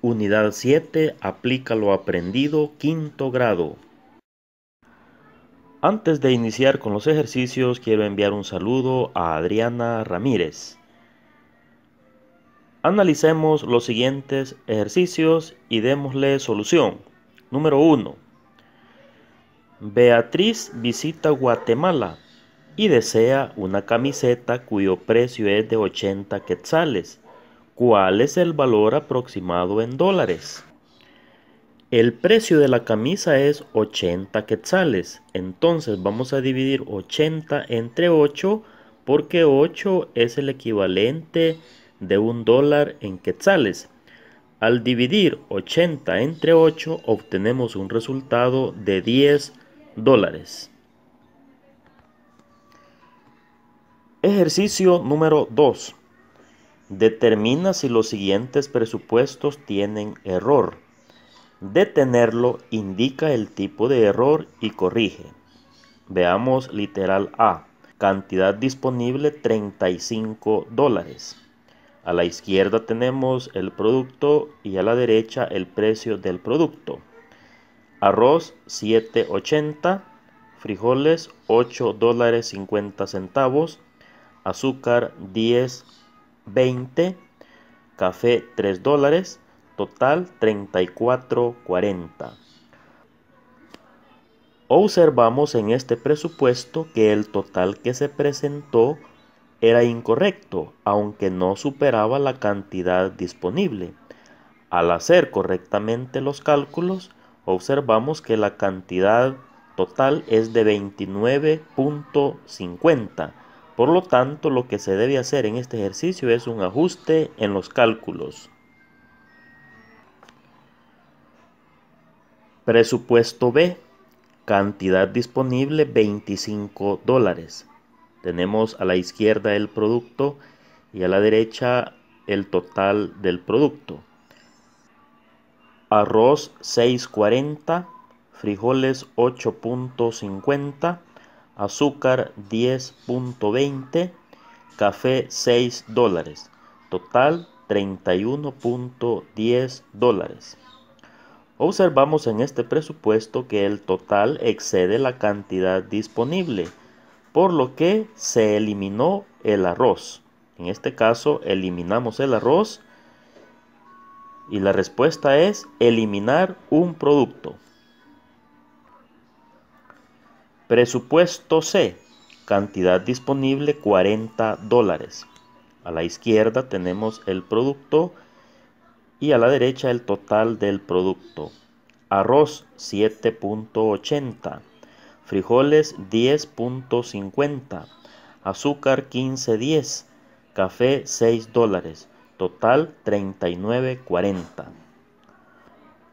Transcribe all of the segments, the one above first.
Unidad 7. Aplica lo aprendido, quinto grado. Antes de iniciar con los ejercicios, quiero enviar un saludo a Adriana Ramírez. Analicemos los siguientes ejercicios y démosle solución. Número 1. Beatriz visita Guatemala y desea una camiseta cuyo precio es de 80 quetzales ¿Cuál es el valor aproximado en dólares? El precio de la camisa es 80 quetzales. Entonces vamos a dividir 80 entre 8 porque 8 es el equivalente de un dólar en quetzales. Al dividir 80 entre 8 obtenemos un resultado de 10 dólares. Ejercicio número 2. Determina si los siguientes presupuestos tienen error. Detenerlo indica el tipo de error y corrige. Veamos literal A. Cantidad disponible 35 dólares. A la izquierda tenemos el producto y a la derecha el precio del producto. Arroz 7.80, frijoles 8 dólares 50 centavos, azúcar 10 20, café 3 dólares, total 34.40. Observamos en este presupuesto que el total que se presentó era incorrecto, aunque no superaba la cantidad disponible. Al hacer correctamente los cálculos, observamos que la cantidad total es de 29.50 por lo tanto, lo que se debe hacer en este ejercicio es un ajuste en los cálculos. Presupuesto B. Cantidad disponible 25 dólares. Tenemos a la izquierda el producto y a la derecha el total del producto. Arroz 6.40, frijoles 8.50 azúcar 10.20, café 6 dólares, total 31.10 dólares. Observamos en este presupuesto que el total excede la cantidad disponible, por lo que se eliminó el arroz. En este caso, eliminamos el arroz y la respuesta es eliminar un producto. Presupuesto C, cantidad disponible 40 dólares. A la izquierda tenemos el producto y a la derecha el total del producto. Arroz 7.80, frijoles 10.50, azúcar 15.10, café 6 dólares, total 39.40.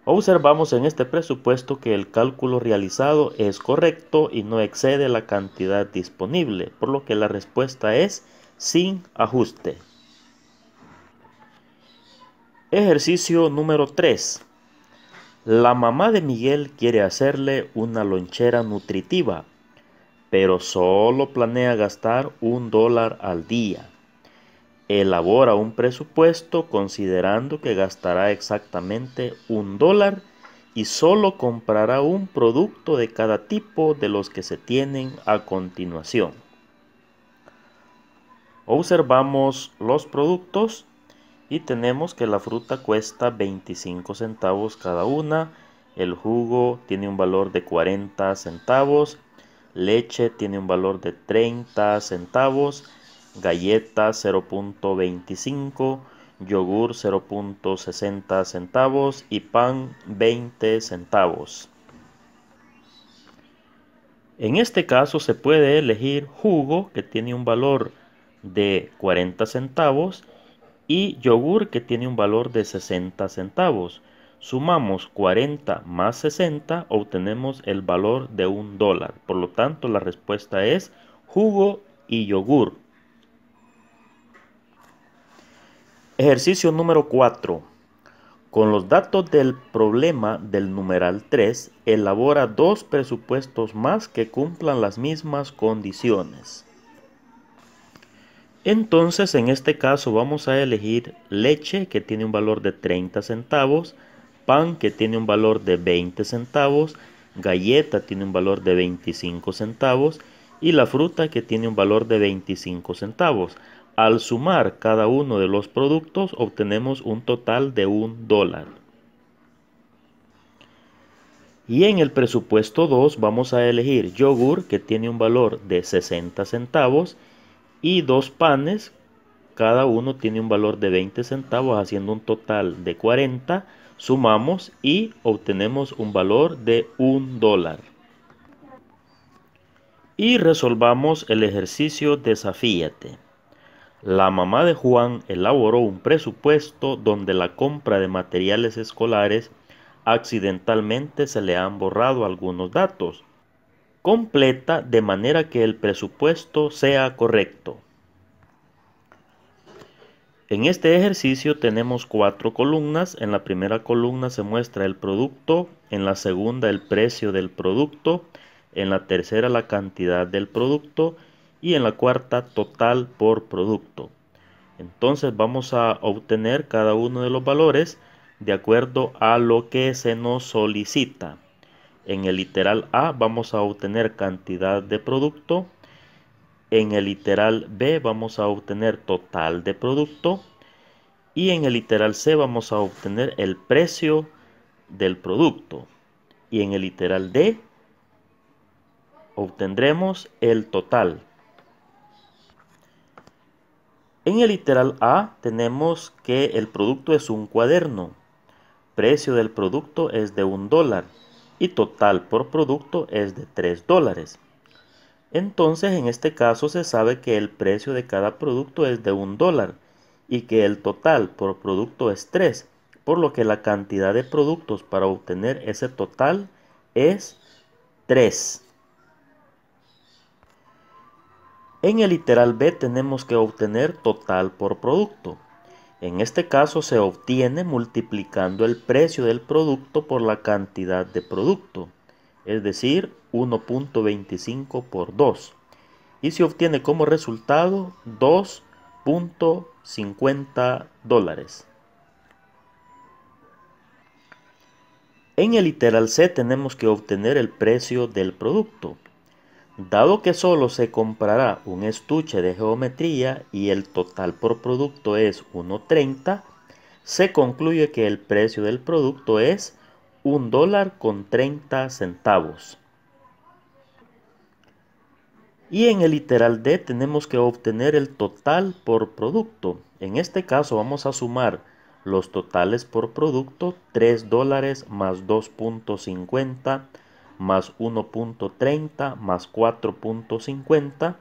Observamos en este presupuesto que el cálculo realizado es correcto y no excede la cantidad disponible, por lo que la respuesta es sin ajuste. Ejercicio número 3. La mamá de Miguel quiere hacerle una lonchera nutritiva, pero solo planea gastar un dólar al día elabora un presupuesto considerando que gastará exactamente un dólar y solo comprará un producto de cada tipo de los que se tienen a continuación. Observamos los productos y tenemos que la fruta cuesta 25 centavos cada una, el jugo tiene un valor de 40 centavos, leche tiene un valor de 30 centavos, galleta 0.25, yogur 0.60 centavos y pan 20 centavos. En este caso se puede elegir jugo que tiene un valor de 40 centavos y yogur que tiene un valor de 60 centavos. Sumamos 40 más 60, obtenemos el valor de un dólar. Por lo tanto, la respuesta es jugo y yogur. Ejercicio número 4. Con los datos del problema del numeral 3, elabora dos presupuestos más que cumplan las mismas condiciones. Entonces, en este caso vamos a elegir leche que tiene un valor de 30 centavos, pan que tiene un valor de 20 centavos, galleta tiene un valor de 25 centavos y la fruta que tiene un valor de 25 centavos. Al sumar cada uno de los productos obtenemos un total de un dólar. Y en el presupuesto 2 vamos a elegir yogur que tiene un valor de 60 centavos y dos panes, cada uno tiene un valor de 20 centavos haciendo un total de 40, sumamos y obtenemos un valor de un dólar. Y resolvamos el ejercicio desafíate. La mamá de Juan elaboró un presupuesto donde la compra de materiales escolares accidentalmente se le han borrado algunos datos. Completa de manera que el presupuesto sea correcto. En este ejercicio tenemos cuatro columnas. En la primera columna se muestra el producto, en la segunda el precio del producto, en la tercera la cantidad del producto y en la cuarta total por producto. Entonces vamos a obtener cada uno de los valores de acuerdo a lo que se nos solicita. En el literal A vamos a obtener cantidad de producto. En el literal B vamos a obtener total de producto. Y en el literal C vamos a obtener el precio del producto. Y en el literal D obtendremos el total. En el literal A tenemos que el producto es un cuaderno, precio del producto es de un dólar y total por producto es de 3 dólares. Entonces en este caso se sabe que el precio de cada producto es de un dólar y que el total por producto es 3, por lo que la cantidad de productos para obtener ese total es 3. En el literal B tenemos que obtener total por producto. En este caso se obtiene multiplicando el precio del producto por la cantidad de producto, es decir, 1.25 por 2. Y se obtiene como resultado 2.50 dólares. En el literal C tenemos que obtener el precio del producto. Dado que solo se comprará un estuche de geometría y el total por producto es 1.30, se concluye que el precio del producto es 1 dólar con 30 centavos. Y en el literal D tenemos que obtener el total por producto. En este caso vamos a sumar los totales por producto 3 dólares más 2.50 más 1.30 más 4.50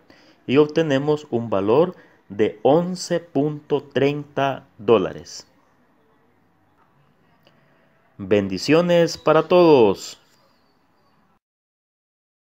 y obtenemos un valor de 11.30 dólares. Bendiciones para todos.